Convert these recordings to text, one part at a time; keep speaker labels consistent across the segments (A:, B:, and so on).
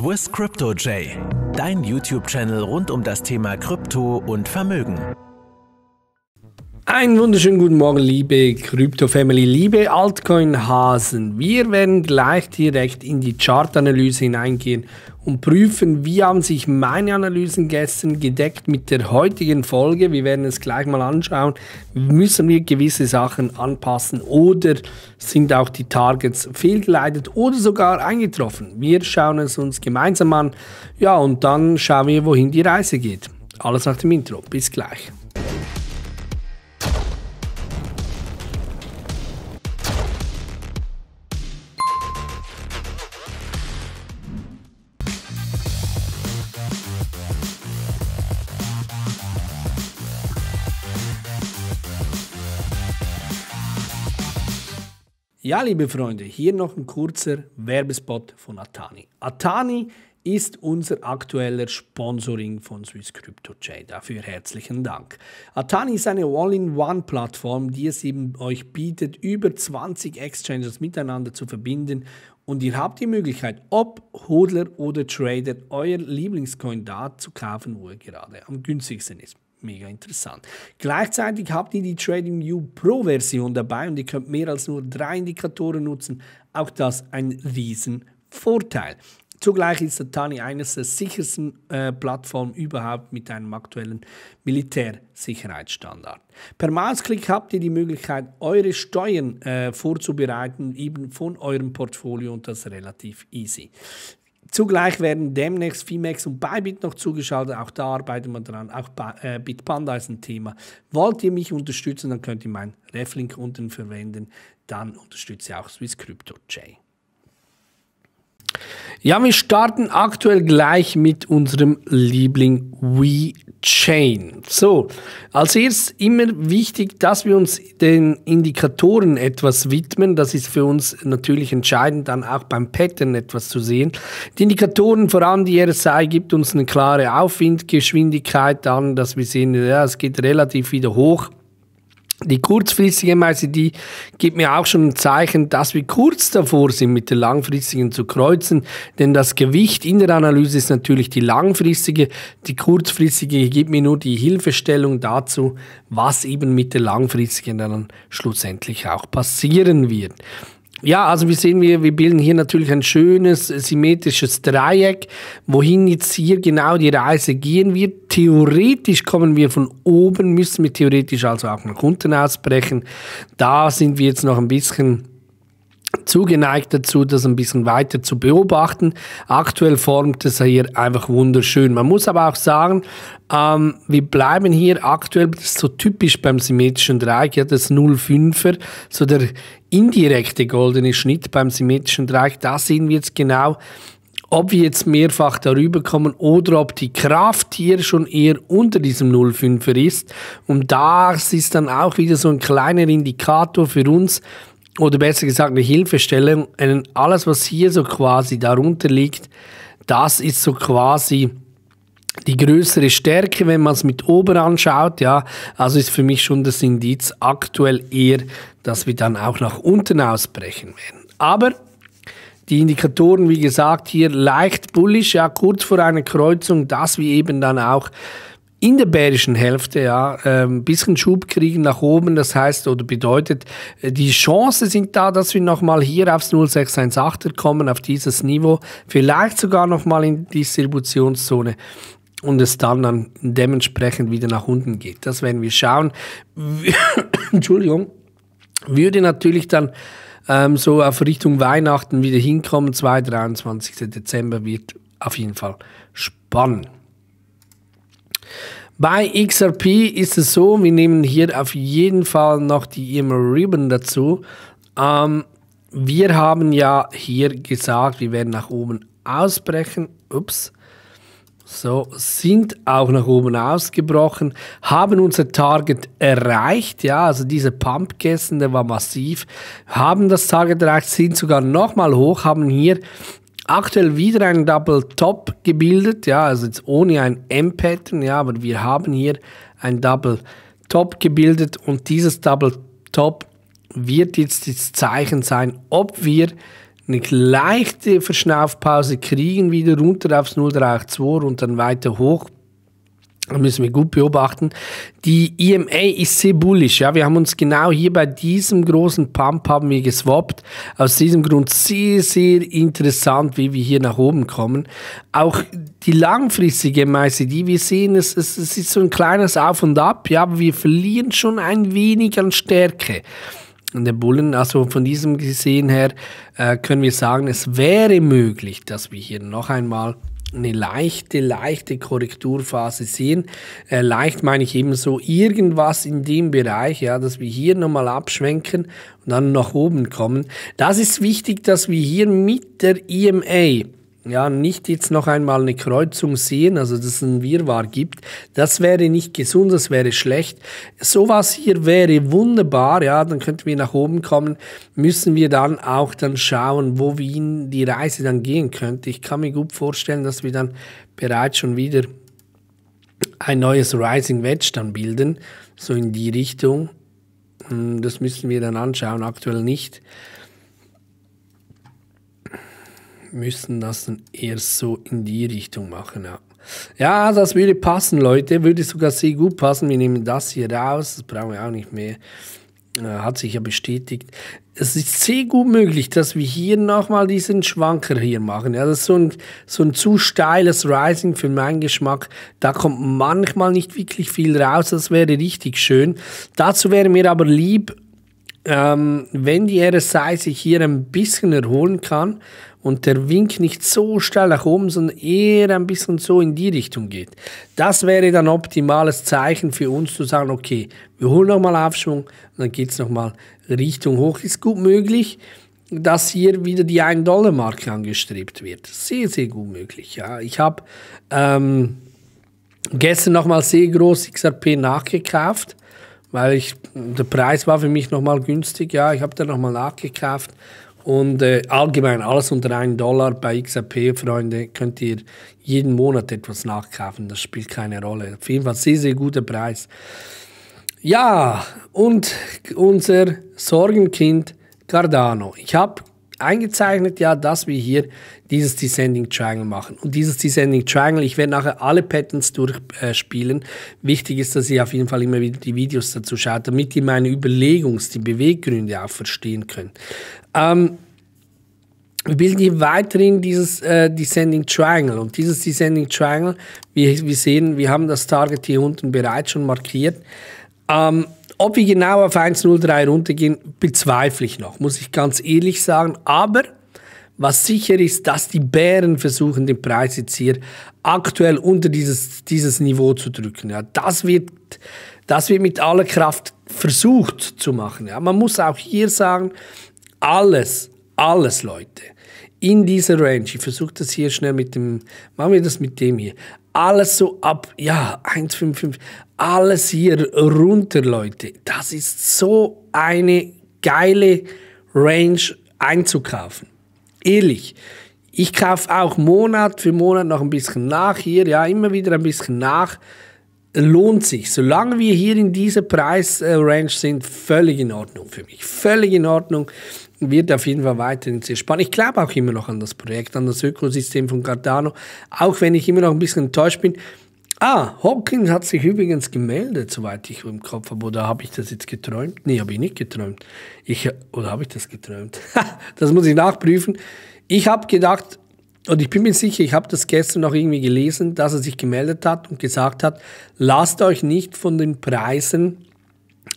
A: Swiss Crypto J, dein YouTube-Channel rund um das Thema Krypto und Vermögen. Einen wunderschönen guten Morgen, liebe Krypto-Family, liebe Altcoin-Hasen. Wir werden gleich direkt in die Chartanalyse hineingehen und prüfen, wie haben sich meine Analysen gestern gedeckt mit der heutigen Folge. Wir werden es gleich mal anschauen. Müssen wir gewisse Sachen anpassen oder sind auch die Targets fehlgeleitet oder sogar eingetroffen? Wir schauen es uns gemeinsam an. Ja, und dann schauen wir, wohin die Reise geht. Alles nach dem Intro. Bis gleich. Ja, liebe Freunde, hier noch ein kurzer Werbespot von Atani. Atani ist unser aktueller Sponsoring von Swiss Crypto J. Dafür herzlichen Dank. Atani ist eine All-in-One-Plattform, die es eben euch bietet, über 20 Exchanges miteinander zu verbinden und ihr habt die Möglichkeit, ob Hodler oder Trader, euer Lieblingscoin da zu kaufen, wo er gerade am günstigsten ist mega interessant. Gleichzeitig habt ihr die TradingView Pro Version dabei und ihr könnt mehr als nur drei Indikatoren nutzen. Auch das ein riesen Vorteil. Zugleich ist Satani eines der sichersten äh, Plattformen überhaupt mit einem aktuellen Militärsicherheitsstandard. Per Mausklick habt ihr die Möglichkeit, eure Steuern äh, vorzubereiten, eben von eurem Portfolio und das relativ easy. Zugleich werden demnächst Vimex und Bybit noch zugeschaltet. Auch da arbeiten wir dran. Auch äh, Bitpanda ist ein Thema. Wollt ihr mich unterstützen, dann könnt ihr meinen Reflink unten verwenden. Dann unterstützt ihr auch Swiss Crypto Chain. Ja, wir starten aktuell gleich mit unserem Liebling WeChain. So, als erstes immer wichtig, dass wir uns den Indikatoren etwas widmen. Das ist für uns natürlich entscheidend, dann auch beim Pattern etwas zu sehen. Die Indikatoren, vor allem die RSI, gibt uns eine klare Aufwindgeschwindigkeit an, dass wir sehen, ja, es geht relativ wieder hoch. Die kurzfristige Meise, gibt mir auch schon ein Zeichen, dass wir kurz davor sind, mit der langfristigen zu kreuzen. Denn das Gewicht in der Analyse ist natürlich die langfristige. Die kurzfristige gibt mir nur die Hilfestellung dazu, was eben mit der langfristigen dann schlussendlich auch passieren wird. Ja, also wir sehen, wir, wir bilden hier natürlich ein schönes symmetrisches Dreieck, wohin jetzt hier genau die Reise gehen wird. Theoretisch kommen wir von oben, müssen wir theoretisch also auch nach unten ausbrechen. Da sind wir jetzt noch ein bisschen zugeneigt dazu, das ein bisschen weiter zu beobachten. Aktuell formt es hier einfach wunderschön. Man muss aber auch sagen, ähm, wir bleiben hier aktuell das ist so typisch beim symmetrischen Dreieck, ja, das 0,5er, so der indirekte goldene Schnitt beim symmetrischen Dreieck, da sehen wir jetzt genau, ob wir jetzt mehrfach darüber kommen oder ob die Kraft hier schon eher unter diesem 0,5er ist. Und das ist dann auch wieder so ein kleiner Indikator für uns, oder besser gesagt eine Hilfestellung, alles, was hier so quasi darunter liegt, das ist so quasi die größere Stärke, wenn man es mit oben anschaut, ja, also ist für mich schon das Indiz aktuell eher, dass wir dann auch nach unten ausbrechen werden. Aber die Indikatoren, wie gesagt, hier leicht bullisch, ja, kurz vor einer Kreuzung, dass wir eben dann auch in der bärischen Hälfte ja ein ähm, bisschen Schub kriegen nach oben. Das heißt oder bedeutet, äh, die Chancen sind da, dass wir nochmal hier aufs 0618 kommen, auf dieses Niveau, vielleicht sogar nochmal in die Distributionszone und es dann, dann dementsprechend wieder nach unten geht. Das werden wir schauen. Entschuldigung, würde natürlich dann ähm, so auf Richtung Weihnachten wieder hinkommen. 2, 23. Dezember wird auf jeden Fall spannend. Bei XRP ist es so, wir nehmen hier auf jeden Fall noch die EMA Ribbon dazu. Ähm, wir haben ja hier gesagt, wir werden nach oben ausbrechen. Ups. So, sind auch nach oben ausgebrochen, haben unser Target erreicht, ja, also diese Pump gestern, der war massiv, haben das Target erreicht, sind sogar nochmal hoch, haben hier aktuell wieder ein Double Top gebildet, ja, also jetzt ohne ein M-Pattern, ja, aber wir haben hier ein Double Top gebildet und dieses Double Top wird jetzt das Zeichen sein, ob wir eine leichte Verschnaufpause kriegen, wieder runter aufs 0382 und dann weiter hoch müssen wir gut beobachten. Die EMA ist sehr bullish. Ja, wir haben uns genau hier bei diesem großen Pump haben wir geswappt. Aus diesem Grund sehr, sehr interessant, wie wir hier nach oben kommen. Auch die langfristige Meise, die wir sehen, es, es, es ist so ein kleines Auf und Ab. Ja, aber wir verlieren schon ein wenig an Stärke Und der Bullen. Also von diesem gesehen her äh, können wir sagen, es wäre möglich, dass wir hier noch einmal eine leichte, leichte Korrekturphase sehen. Äh, leicht meine ich eben so irgendwas in dem Bereich, ja, dass wir hier nochmal abschwenken und dann nach oben kommen. Das ist wichtig, dass wir hier mit der EMA ja, nicht jetzt noch einmal eine Kreuzung sehen, also dass es ein Wirrwarr gibt, das wäre nicht gesund, das wäre schlecht. Sowas hier wäre wunderbar, ja, dann könnten wir nach oben kommen, müssen wir dann auch dann schauen, wo Wien die Reise dann gehen könnte. Ich kann mir gut vorstellen, dass wir dann bereits schon wieder ein neues Rising Wedge dann bilden, so in die Richtung. Hm, das müssen wir dann anschauen, aktuell nicht müssen das dann eher so in die Richtung machen. Ja. ja, das würde passen, Leute. Würde sogar sehr gut passen. Wir nehmen das hier raus. Das brauchen wir auch nicht mehr. Äh, hat sich ja bestätigt. Es ist sehr gut möglich, dass wir hier nochmal diesen Schwanker hier machen. Ja, das ist so ein, so ein zu steiles Rising für meinen Geschmack. Da kommt manchmal nicht wirklich viel raus. Das wäre richtig schön. Dazu wäre mir aber lieb, ähm, wenn die RSI sich hier ein bisschen erholen kann und der Wink nicht so steil nach oben, sondern eher ein bisschen so in die Richtung geht. Das wäre dann optimales Zeichen für uns zu sagen, okay, wir holen nochmal Aufschwung und dann geht es nochmal Richtung hoch. Ist gut möglich, dass hier wieder die 1-Dollar-Marke angestrebt wird. Sehr, sehr gut möglich. Ja. Ich habe ähm, gestern nochmal sehr groß XRP nachgekauft weil ich der Preis war für mich nochmal günstig. Ja, ich habe da nochmal nachgekauft und äh, allgemein alles unter einem Dollar bei XAP, Freunde, könnt ihr jeden Monat etwas nachkaufen. Das spielt keine Rolle. Auf jeden Fall sehr, sehr guter Preis. Ja, und unser Sorgenkind Cardano. Ich habe eingezeichnet, ja, dass wir hier dieses Descending Triangle machen. Und dieses Descending Triangle, ich werde nachher alle Patterns durchspielen. Äh, Wichtig ist, dass ihr auf jeden Fall immer wieder die Videos dazu schaut, damit ihr meine Überlegungs-, die Beweggründe auch verstehen könnt. Ähm, wir bilden hier weiterhin dieses äh, Descending Triangle. Und dieses Descending Triangle, wie wir sehen, wir haben das Target hier unten bereits schon markiert. Ähm, ob wir genau auf 1,03 runtergehen, bezweifle ich noch, muss ich ganz ehrlich sagen. Aber was sicher ist, dass die Bären versuchen, den Preis jetzt hier aktuell unter dieses, dieses Niveau zu drücken. Ja, das, wird, das wird mit aller Kraft versucht zu machen. Ja, man muss auch hier sagen, alles, alles, Leute, in dieser Range, ich versuche das hier schnell mit dem, machen wir das mit dem hier, alles so ab, ja, 1,55, alles hier runter, Leute. Das ist so eine geile Range einzukaufen. Ehrlich. Ich kaufe auch Monat für Monat noch ein bisschen nach hier, ja, immer wieder ein bisschen nach lohnt sich. Solange wir hier in dieser Preisrange sind, völlig in Ordnung für mich. Völlig in Ordnung. Wird auf jeden Fall weiterhin sehr spannend. Ich glaube auch immer noch an das Projekt, an das Ökosystem von Cardano, auch wenn ich immer noch ein bisschen enttäuscht bin. Ah, Hawkins hat sich übrigens gemeldet, soweit ich im Kopf habe. Oder habe ich das jetzt geträumt? Nee, habe ich nicht geträumt. Ich, oder habe ich das geträumt? das muss ich nachprüfen. Ich habe gedacht, und ich bin mir sicher, ich habe das gestern noch irgendwie gelesen, dass er sich gemeldet hat und gesagt hat, lasst euch nicht von den Preisen,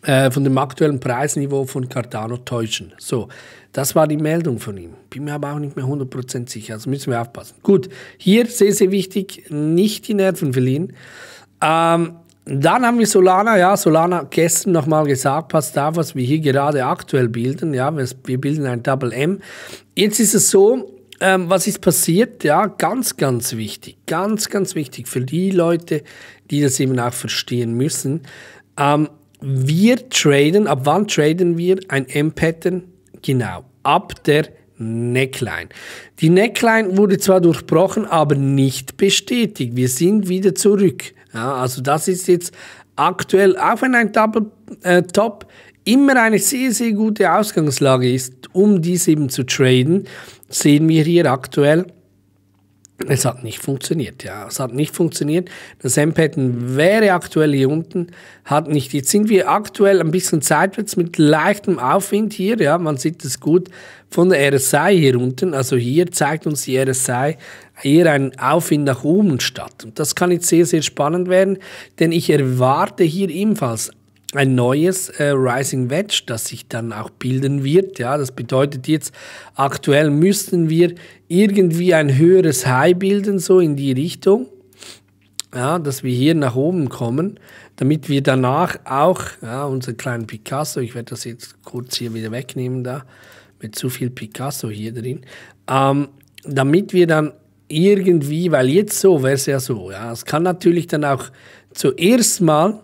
A: äh, von dem aktuellen Preisniveau von Cardano täuschen. So, das war die Meldung von ihm. Bin mir aber auch nicht mehr 100% sicher, also müssen wir aufpassen. Gut, hier sehr, sehr wichtig, nicht die Nerven verlieren. Ähm, dann haben wir Solana, ja, Solana gestern nochmal gesagt, passt auf, was wir hier gerade aktuell bilden, ja, wir bilden ein Double M. Jetzt ist es so, ähm, was ist passiert? Ja, ganz, ganz wichtig, ganz, ganz wichtig für die Leute, die das eben auch verstehen müssen. Ähm, wir traden, ab wann traden wir ein M-Pattern? Genau, ab der Neckline. Die Neckline wurde zwar durchbrochen, aber nicht bestätigt. Wir sind wieder zurück. Ja, also das ist jetzt aktuell, auch wenn ein Double äh, Top immer eine sehr, sehr gute Ausgangslage ist, um dies eben zu traden, sehen wir hier aktuell, es hat nicht funktioniert, ja. Es hat nicht funktioniert. Das M-Pattern wäre aktuell hier unten, hat nicht. Jetzt sind wir aktuell ein bisschen seitwärts mit leichtem Aufwind hier, ja. Man sieht es gut von der RSI hier unten. Also hier zeigt uns die RSI eher einen Aufwind nach oben statt. Und das kann jetzt sehr, sehr spannend werden, denn ich erwarte hier ebenfalls ein neues äh, Rising Wedge, das sich dann auch bilden wird. Ja, das bedeutet jetzt, aktuell müssten wir irgendwie ein höheres High bilden, so in die Richtung, ja, dass wir hier nach oben kommen, damit wir danach auch, ja, unseren kleinen Picasso, ich werde das jetzt kurz hier wieder wegnehmen da, mit zu viel Picasso hier drin, ähm, damit wir dann irgendwie, weil jetzt so wäre es ja so, ja, es kann natürlich dann auch zuerst mal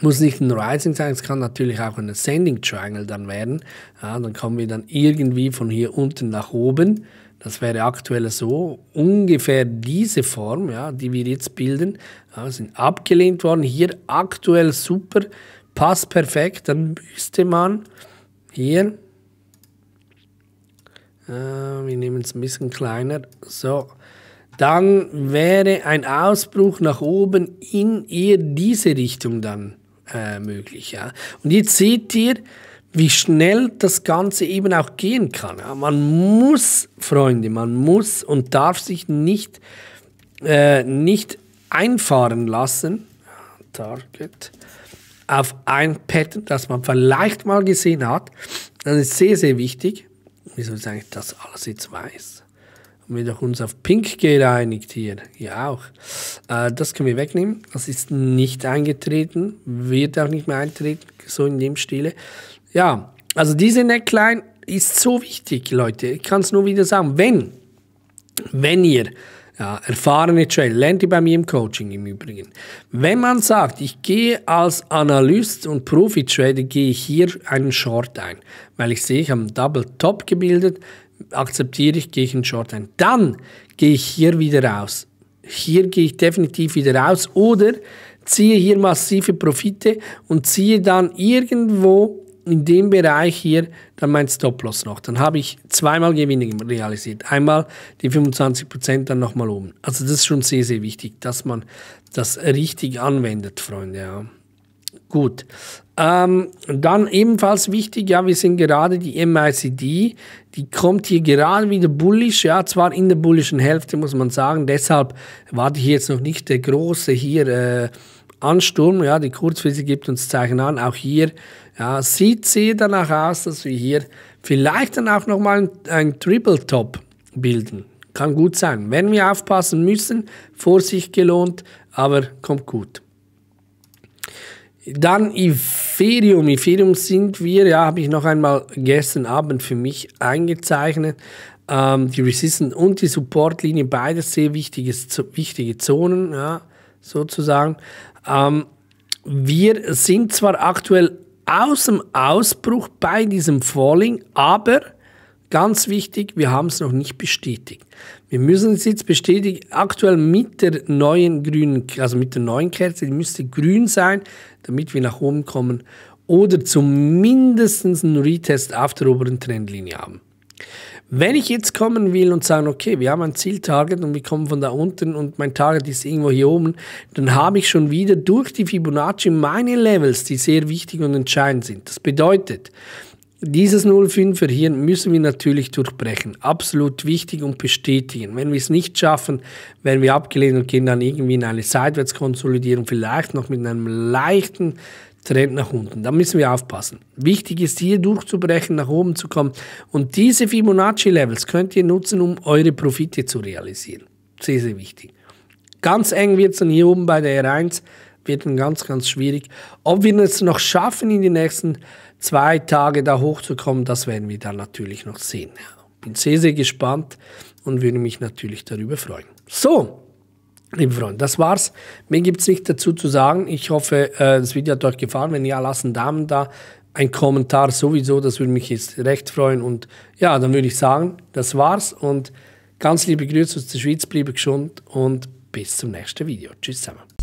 A: muss nicht ein Rising sein, es kann natürlich auch ein Ascending Triangle dann werden. Ja, dann kommen wir dann irgendwie von hier unten nach oben. Das wäre aktuell so. Ungefähr diese Form, ja, die wir jetzt bilden, ja, sind abgelehnt worden. Hier aktuell super, passt perfekt. Dann müsste man hier, äh, wir nehmen es ein bisschen kleiner, so, dann wäre ein Ausbruch nach oben in eher diese Richtung dann äh, möglich. Ja. Und jetzt seht ihr, wie schnell das Ganze eben auch gehen kann. Ja. Man muss, Freunde, man muss und darf sich nicht, äh, nicht einfahren lassen. Target auf ein Pattern, das man vielleicht mal gesehen hat. Das ist sehr, sehr wichtig. Wieso sage ich das alles jetzt weiß? Haben wir doch uns auf Pink gereinigt hier. Ja, auch. Äh, das können wir wegnehmen. Das ist nicht eingetreten. Wird auch nicht mehr eintreten. So in dem Stile. Ja, also diese Neckline ist so wichtig, Leute. Ich kann es nur wieder sagen. Wenn, wenn ihr ja, erfahrene Trail, lernt ihr bei mir im Coaching im Übrigen. Wenn man sagt, ich gehe als Analyst und Profi-Trader, gehe ich hier einen Short ein, weil ich sehe, ich habe einen Double Top gebildet, akzeptiere ich, gehe ich in Short ein. Dann gehe ich hier wieder raus. Hier gehe ich definitiv wieder raus oder ziehe hier massive Profite und ziehe dann irgendwo in dem Bereich hier dann mein Stop-Loss noch. Dann habe ich zweimal Gewinne realisiert. Einmal die 25%, dann nochmal oben. Also das ist schon sehr, sehr wichtig, dass man das richtig anwendet, Freunde. Ja. Gut. Ähm, dann ebenfalls wichtig, ja, wir sind gerade die MICD, die kommt hier gerade wieder bullisch, ja, zwar in der bullischen Hälfte, muss man sagen, deshalb warte ich jetzt noch nicht der große hier äh, Ansturm, ja, die Kurzphase gibt uns Zeichen an, auch hier, ja, sieht sehr danach aus, dass wir hier vielleicht dann auch nochmal ein, ein Triple Top bilden. Kann gut sein. Wenn wir aufpassen müssen, Vorsicht gelohnt, aber kommt gut. Dann Ethereum. Ethereum sind wir, ja, habe ich noch einmal gestern Abend für mich eingezeichnet. Ähm, die Resistance und die Supportlinie, beides sehr wichtiges, wichtige Zonen, ja, sozusagen. Ähm, wir sind zwar aktuell aus dem Ausbruch bei diesem Falling, aber ganz wichtig, wir haben es noch nicht bestätigt. Wir müssen es jetzt bestätigen, aktuell mit der neuen grünen, also mit der neuen Kerze, die müsste grün sein, damit wir nach oben kommen oder zumindest einen Retest auf der oberen Trendlinie haben. Wenn ich jetzt kommen will und sagen, okay, wir haben ein Zieltarget und wir kommen von da unten und mein Target ist irgendwo hier oben, dann habe ich schon wieder durch die Fibonacci meine Levels, die sehr wichtig und entscheidend sind. Das bedeutet, dieses 05er hier müssen wir natürlich durchbrechen. Absolut wichtig und bestätigen. Wenn wir es nicht schaffen, werden wir abgelehnt und gehen dann irgendwie in eine Seitwärtskonsolidierung, vielleicht noch mit einem leichten Trend nach unten. Da müssen wir aufpassen. Wichtig ist hier durchzubrechen, nach oben zu kommen. Und diese Fibonacci-Levels könnt ihr nutzen, um eure Profite zu realisieren. Sehr, sehr wichtig. Ganz eng wird es dann hier oben bei der R1, wird dann ganz, ganz schwierig. Ob wir es noch schaffen in den nächsten Jahren, zwei Tage da hochzukommen, das werden wir dann natürlich noch sehen. Bin sehr, sehr gespannt und würde mich natürlich darüber freuen. So, liebe Freunde, das war's. Mir gibt's nichts dazu zu sagen. Ich hoffe, äh, das Video hat euch gefallen. Wenn ja, lasst einen Daumen da. Ein Kommentar sowieso, das würde mich jetzt recht freuen. Und ja, dann würde ich sagen, das war's. Und ganz liebe Grüße aus der Schweiz, bleibe gesund und bis zum nächsten Video. Tschüss zusammen.